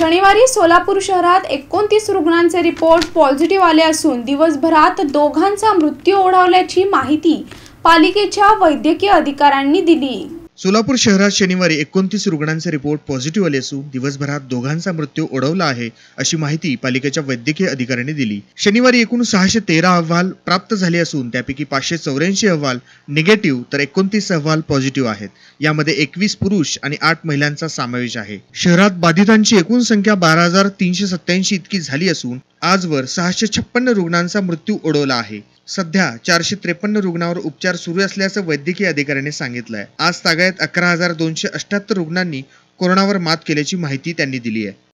शनिवारी सोलापूर शहरात एकोणतीस रुग्णांचे रिपोर्ट पॉझिटिव्ह आले असून दिवसभरात दोघांचा मृत्यू ओढावल्याची माहिती पालिकेच्या वैद्यकीय अधिकाऱ्यांनी दिली सोलापूर शहरात शनिवारी एकोणतीस रुग्णांचे रिपोर्ट पॉझिटिव्ह आले असून दिवसभरात दोघांचा मृत्यू ओढवला आहे अशी माहिती पालिकेच्या वैद्यकीय अधिकाऱ्यांनी दिली शनिवारी एकूण सहाशे तेरा अहवाल प्राप्त झाले असून त्यापैकी पाचशे चौऱ्याऐंशी अहवाल निगेटिव्ह तर एकोणतीस अहवाल पॉझिटिव्ह आहेत यामध्ये एकवीस पुरुष आणि आठ महिलांचा समावेश आहे शहरात बाधितांची एकूण संख्या बारा हजार तीनशे सत्याऐंशी इतकी झाली असून आजवर सहाशे छप्पन्न रुग्णांचा मृत्यू ओढवला आहे सध्या चारशे त्रेपन्न रुग्णांवर उपचार सुरू असल्याचं वैद्यकीय अधिकाऱ्यांनी सांगितलं आहे आज तागायत अकरा हजार दोनशे अठ्ठ्याहत्तर रुग्णांनी कोरोनावर मात केल्याची माहिती त्यांनी दिली आहे